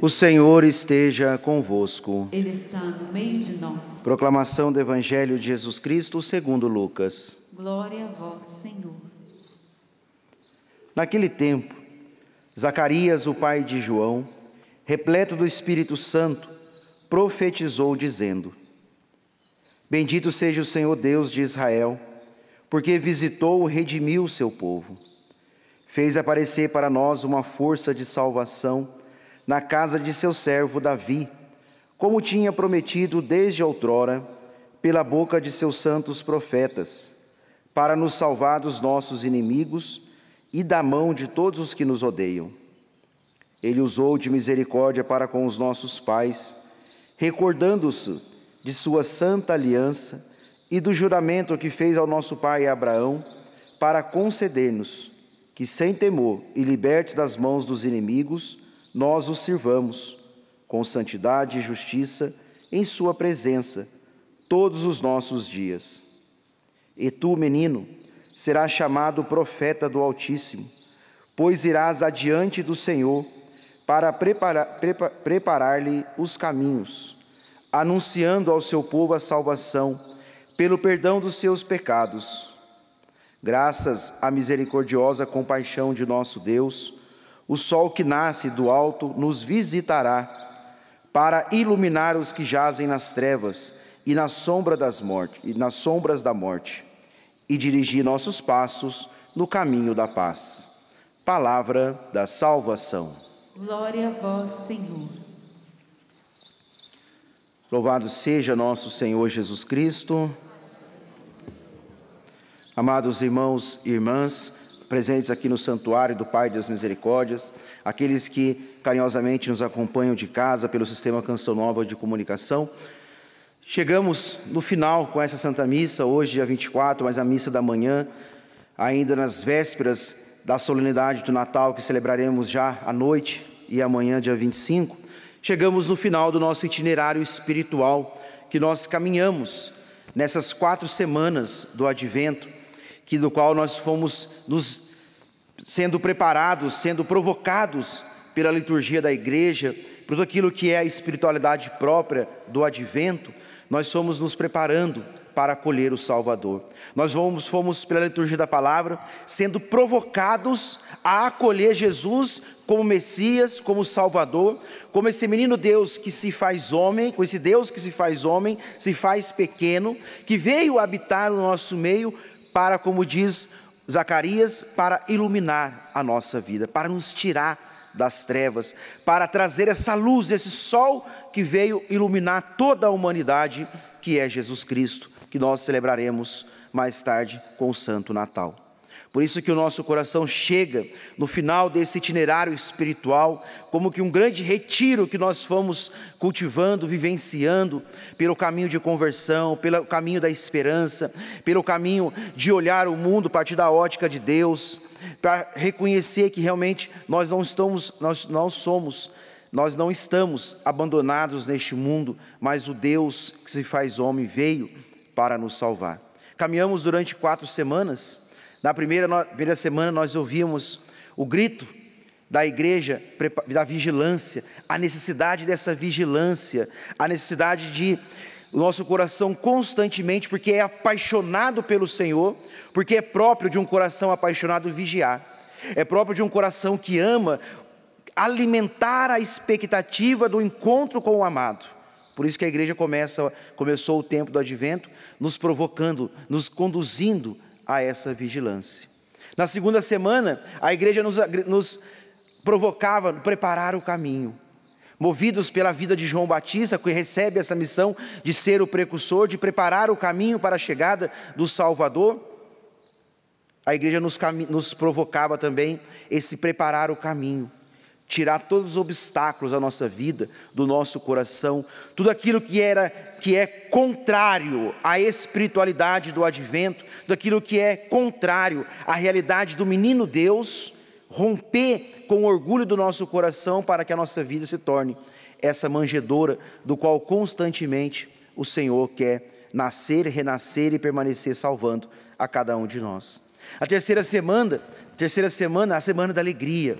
O Senhor esteja convosco. Ele está no meio de nós. Proclamação do Evangelho de Jesus Cristo segundo Lucas. Glória a vós, Senhor. Naquele tempo, Zacarias, o pai de João, repleto do Espírito Santo, profetizou dizendo: Bendito seja o Senhor Deus de Israel, porque visitou e redimiu o seu povo fez aparecer para nós uma força de salvação na casa de seu servo Davi, como tinha prometido desde outrora, pela boca de seus santos profetas, para nos salvar dos nossos inimigos e da mão de todos os que nos odeiam. Ele usou de misericórdia para com os nossos pais, recordando-se de sua santa aliança e do juramento que fez ao nosso pai Abraão para conceder-nos que sem temor e libertos das mãos dos inimigos, nós os sirvamos, com santidade e justiça, em Sua presença, todos os nossos dias. E tu, menino, serás chamado profeta do Altíssimo, pois irás adiante do Senhor para preparar-lhe preparar os caminhos, anunciando ao seu povo a salvação pelo perdão dos seus pecados Graças à misericordiosa compaixão de nosso Deus, o sol que nasce do alto nos visitará para iluminar os que jazem nas trevas e na sombra das mortes, e nas sombras da morte, e dirigir nossos passos no caminho da paz. Palavra da salvação. Glória a vós, Senhor. Louvado seja nosso Senhor Jesus Cristo. Amados irmãos e irmãs, presentes aqui no santuário do Pai das Misericórdias, aqueles que carinhosamente nos acompanham de casa pelo sistema Canção Nova de Comunicação, chegamos no final com essa Santa Missa, hoje dia 24, mas a missa da manhã, ainda nas vésperas da solenidade do Natal que celebraremos já à noite e amanhã, dia 25, chegamos no final do nosso itinerário espiritual que nós caminhamos nessas quatro semanas do Advento, que do qual nós fomos nos sendo preparados, sendo provocados pela liturgia da igreja, por tudo aquilo que é a espiritualidade própria do advento, nós fomos nos preparando para acolher o Salvador. Nós fomos pela liturgia da palavra, sendo provocados a acolher Jesus como Messias, como Salvador, como esse menino Deus que se faz homem, com esse Deus que se faz homem, se faz pequeno, que veio habitar no nosso meio para, como diz Zacarias, para iluminar a nossa vida, para nos tirar das trevas, para trazer essa luz, esse sol que veio iluminar toda a humanidade, que é Jesus Cristo, que nós celebraremos mais tarde com o Santo Natal. Por isso que o nosso coração chega no final desse itinerário espiritual, como que um grande retiro que nós fomos cultivando, vivenciando pelo caminho de conversão, pelo caminho da esperança, pelo caminho de olhar o mundo a partir da ótica de Deus, para reconhecer que realmente nós não estamos, nós não somos nós não estamos abandonados neste mundo, mas o Deus que se faz homem veio para nos salvar. Caminhamos durante quatro semanas na primeira, na primeira semana nós ouvimos o grito da igreja, da vigilância, a necessidade dessa vigilância, a necessidade de o nosso coração constantemente, porque é apaixonado pelo Senhor, porque é próprio de um coração apaixonado vigiar, é próprio de um coração que ama alimentar a expectativa do encontro com o amado. Por isso que a igreja começa, começou o tempo do advento nos provocando, nos conduzindo a essa vigilância. Na segunda semana, a igreja nos, nos provocava preparar o caminho. Movidos pela vida de João Batista, que recebe essa missão de ser o precursor, de preparar o caminho para a chegada do Salvador, a igreja nos, nos provocava também esse preparar o caminho tirar todos os obstáculos da nossa vida, do nosso coração, tudo aquilo que era que é contrário à espiritualidade do advento, daquilo que é contrário à realidade do menino Deus, romper com o orgulho do nosso coração para que a nossa vida se torne essa manjedoura do qual constantemente o Senhor quer nascer, renascer e permanecer salvando a cada um de nós. A terceira semana, terceira semana, a semana da alegria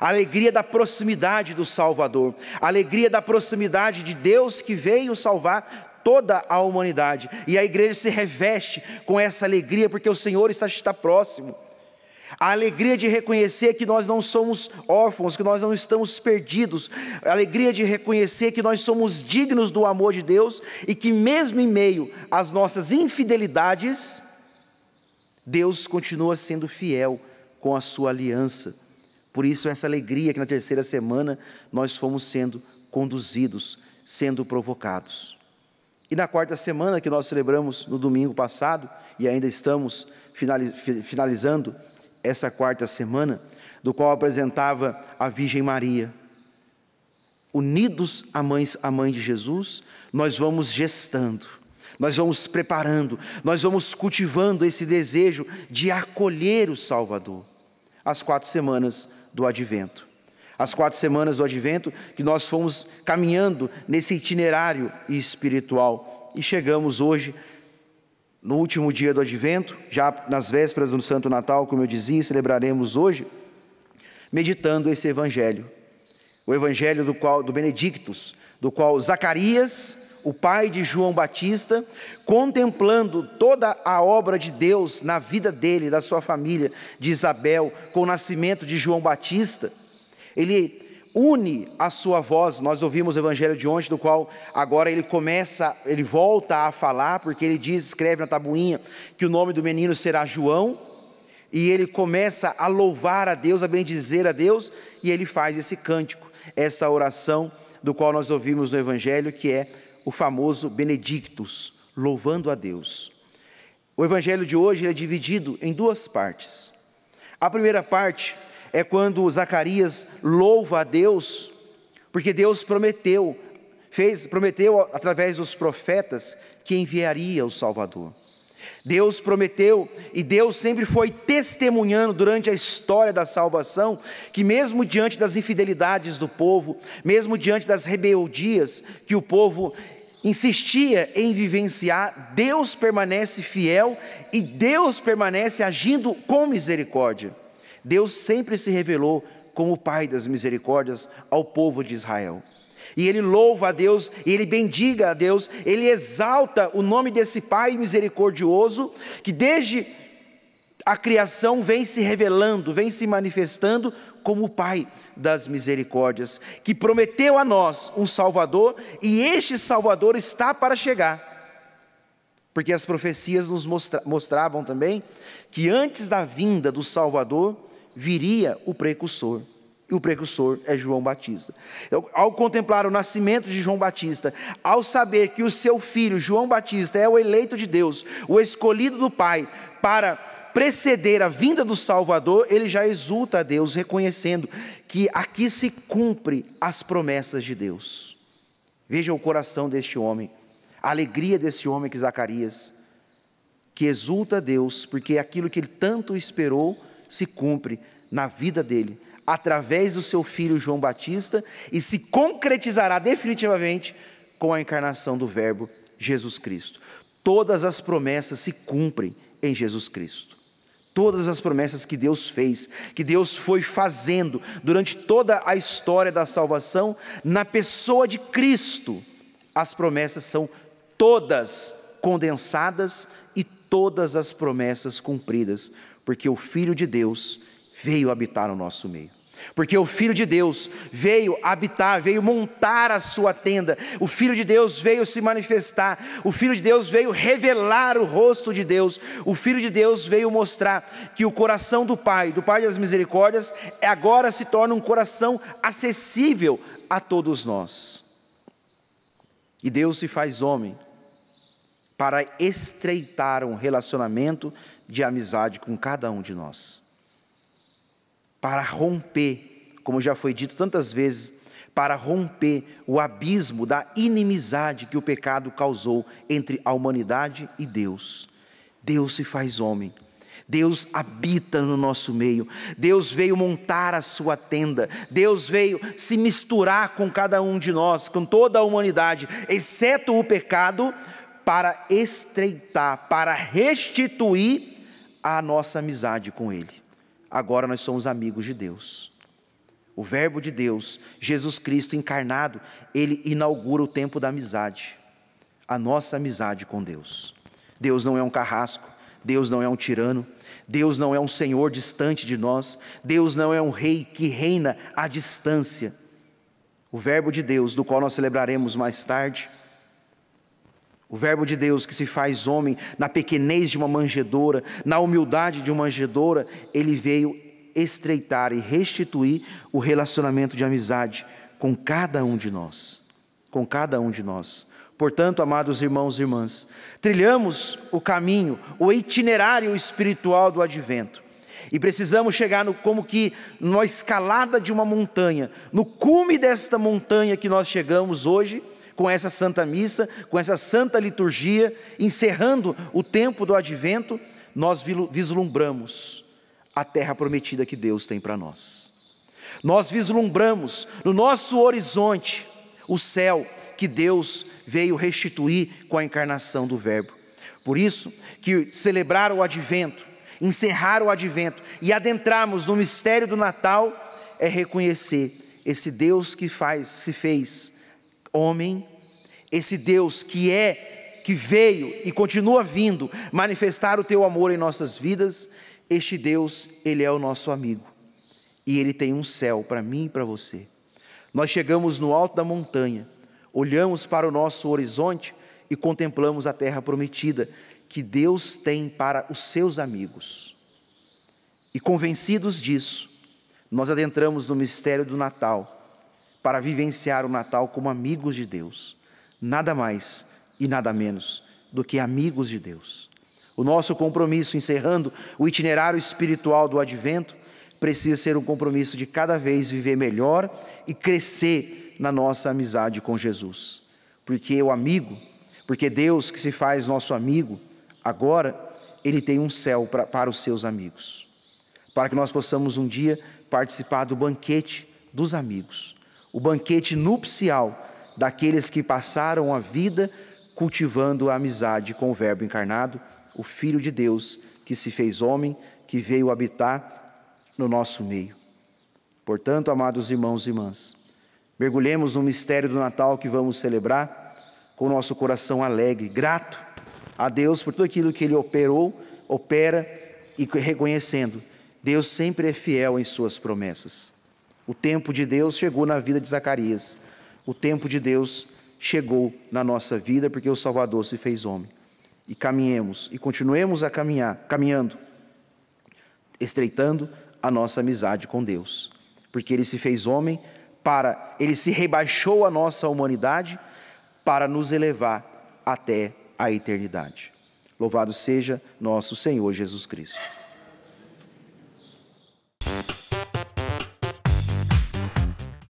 a alegria da proximidade do Salvador, a alegria da proximidade de Deus que veio salvar toda a humanidade. E a igreja se reveste com essa alegria porque o Senhor está, está próximo. A alegria de reconhecer que nós não somos órfãos, que nós não estamos perdidos. A alegria de reconhecer que nós somos dignos do amor de Deus e que, mesmo em meio às nossas infidelidades, Deus continua sendo fiel com a sua aliança por isso, essa alegria que na terceira semana nós fomos sendo conduzidos, sendo provocados. E na quarta semana que nós celebramos no domingo passado, e ainda estamos finalizando essa quarta semana, do qual apresentava a Virgem Maria. Unidos à mãe, à mãe de Jesus, nós vamos gestando, nós vamos preparando, nós vamos cultivando esse desejo de acolher o Salvador. As quatro semanas do advento. As quatro semanas do advento que nós fomos caminhando nesse itinerário espiritual e chegamos hoje no último dia do advento, já nas vésperas do Santo Natal, como eu dizia, celebraremos hoje meditando esse evangelho. O evangelho do qual do Benedictus, do qual Zacarias o pai de João Batista, contemplando toda a obra de Deus na vida dele, da sua família, de Isabel, com o nascimento de João Batista, ele une a sua voz. Nós ouvimos o evangelho de ontem, do qual agora ele começa, ele volta a falar, porque ele diz, escreve na tabuinha, que o nome do menino será João, e ele começa a louvar a Deus, a bendizer a Deus, e ele faz esse cântico, essa oração do qual nós ouvimos no evangelho, que é o famoso Benedictus, louvando a Deus. O evangelho de hoje é dividido em duas partes. A primeira parte é quando Zacarias louva a Deus, porque Deus prometeu, fez, prometeu através dos profetas que enviaria o Salvador. Deus prometeu e Deus sempre foi testemunhando durante a história da salvação que, mesmo diante das infidelidades do povo, mesmo diante das rebeldias que o povo insistia em vivenciar, Deus permanece fiel e Deus permanece agindo com misericórdia. Deus sempre se revelou como o Pai das misericórdias ao povo de Israel. E ele louva a Deus, e ele bendiga a Deus, ele exalta o nome desse Pai misericordioso, que desde a criação vem se revelando, vem se manifestando como o Pai das misericórdias, que prometeu a nós um Salvador e este Salvador está para chegar. Porque as profecias nos mostra mostravam também que antes da vinda do Salvador viria o precursor. E o precursor é João Batista. Eu, então, ao contemplar o nascimento de João Batista, ao saber que o seu filho, João Batista, é o eleito de Deus, o escolhido do Pai, para preceder a vinda do Salvador, ele já exulta a Deus, reconhecendo que aqui se cumpre as promessas de Deus. Veja o coração deste homem, a alegria desse homem que Zacarias, que exulta a Deus, porque aquilo que ele tanto esperou se cumpre na vida dele, através do seu filho João Batista, e se concretizará definitivamente com a encarnação do Verbo Jesus Cristo. Todas as promessas se cumprem em Jesus Cristo todas as promessas que Deus fez, que Deus foi fazendo durante toda a história da salvação, na pessoa de Cristo, as promessas são todas condensadas e todas as promessas cumpridas, porque o Filho de Deus veio habitar no nosso meio porque o Filho de Deus veio habitar, veio montar a sua tenda, o Filho de Deus veio se manifestar, o Filho de Deus veio revelar o rosto de Deus, o Filho de Deus veio mostrar que o coração do Pai, do Pai das Misericórdias, é agora se torna um coração acessível a todos nós. E Deus se faz homem para estreitar um relacionamento de amizade com cada um de nós para romper, como já foi dito tantas vezes, para romper o abismo da inimizade que o pecado causou entre a humanidade e Deus. Deus se faz homem. Deus habita no nosso meio, Deus veio montar a sua tenda, Deus veio se misturar com cada um de nós, com toda a humanidade, exceto o pecado, para estreitar, para restituir a nossa amizade com Ele agora nós somos amigos de Deus. O Verbo de Deus, Jesus Cristo encarnado, ele inaugura o tempo da amizade, a nossa amizade com Deus. Deus não é um carrasco, Deus não é um tirano, Deus não é um senhor distante de nós, Deus não é um rei que reina à distância. O Verbo de Deus, do qual nós celebraremos mais tarde, o Verbo de Deus que se faz homem na pequenez de uma manjedoura, na humildade de uma manjedoura, ele veio estreitar e restituir o relacionamento de amizade com cada um de nós. Com cada um de nós. Portanto, amados irmãos e irmãs, trilhamos o caminho, o itinerário espiritual do advento. E precisamos chegar no, como que numa escalada de uma montanha, no cume desta montanha que nós chegamos hoje, com essa Santa Missa, com essa Santa Liturgia, encerrando o tempo do Advento, nós vislumbramos a terra prometida que Deus tem para nós. Nós vislumbramos no nosso horizonte o céu que Deus veio restituir com a encarnação do Verbo. Por isso, que celebrar o advento, encerrar o advento e adentrarmos no mistério do Natal é reconhecer esse Deus que faz, se fez homem, esse Deus que é, que veio e continua vindo manifestar o teu amor em nossas vidas, este Deus, ele é o nosso amigo. E ele tem um céu para mim e para você. Nós chegamos no alto da montanha, olhamos para o nosso horizonte e contemplamos a terra prometida que Deus tem para os seus amigos. E convencidos disso, nós adentramos no mistério do Natal para vivenciar o Natal como amigos de Deus. Nada mais e nada menos do que amigos de Deus. O nosso compromisso, encerrando o itinerário espiritual do advento, precisa ser um compromisso de cada vez viver melhor e crescer na nossa amizade com Jesus. Porque o amigo, porque Deus que se faz nosso amigo, agora ele tem um céu pra, para os seus amigos. Para que nós possamos um dia participar do banquete dos amigos o banquete nupcial daqueles que passaram a vida cultivando a amizade com o Verbo encarnado, o Filho de Deus, que se fez homem, que veio habitar no nosso meio. Portanto, amados irmãos e irmãs, mergulhemos no mistério do Natal que vamos celebrar com nosso coração alegre, grato a Deus por tudo aquilo que Ele operou, opera e reconhecendo, Deus sempre é fiel em Suas promessas. O tempo de Deus chegou na vida de Zacarias. O tempo de Deus chegou na nossa vida porque o Salvador se fez homem. E caminhemos e continuemos a caminhar, caminhando, estreitando a nossa amizade com Deus, porque ele se fez homem para ele se rebaixou a nossa humanidade para nos elevar até a eternidade. Louvado seja nosso Senhor Jesus Cristo.